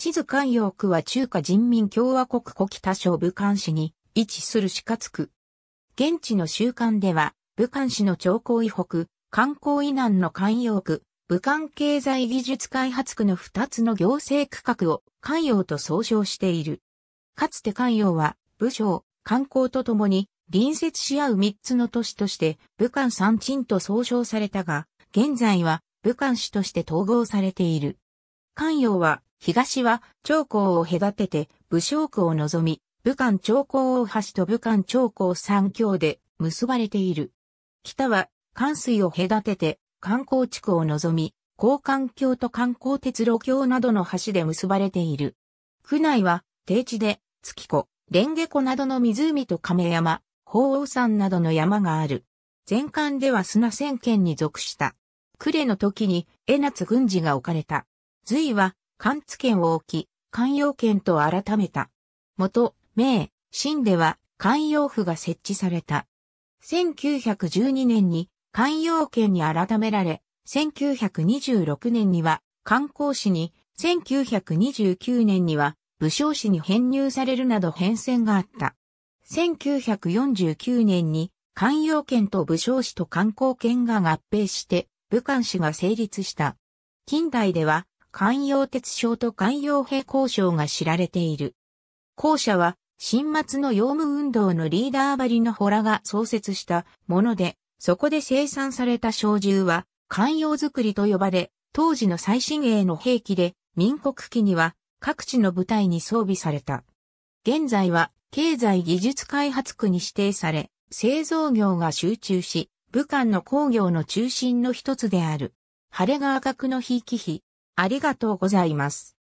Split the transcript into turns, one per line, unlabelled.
地図関陽区は中華人民共和国古北省武漢市に位置する四角区。現地の習慣では、武漢市の長江以北、観光以南の関陽区、武漢経済技術開発区の2つの行政区画を関陽と総称している。かつて関陽は、武将、観光とともに隣接し合う3つの都市として武漢三鎮と総称されたが、現在は武漢市として統合されている。関陽は東は長江を隔てて武将区を望み、武漢長江大橋と武漢長江三橋で結ばれている。北は関水を隔てて観光地区を望み、交換橋と観光鉄路橋などの橋で結ばれている。区内は低地で月湖、蓮華湖などの湖と亀山、鳳凰山などの山がある。全館では砂千県に属した。呉の時に江夏軍事が置かれた。隋は関津県を置き、関陽県と改めた。元、明、清では関陽府が設置された。1912年に関陽県に改められ、1926年には観光市に、1929年には武将市に編入されるなど変遷があった。1949年に関陽県と武将市と観光県が合併して武漢市が成立した。近代では関陽鉄商と関陽平行渉が知られている。後者は、新末の用務運動のリーダー張りのホラが創設したもので、そこで生産された小銃は、関陽作りと呼ばれ、当時の最新鋭の兵器で、民国期には各地の部隊に装備された。現在は経済技術開発区に指定され、製造業が集中し、武漢の工業の中心の一つである。晴れ川角の非機き比、ありがとうございます。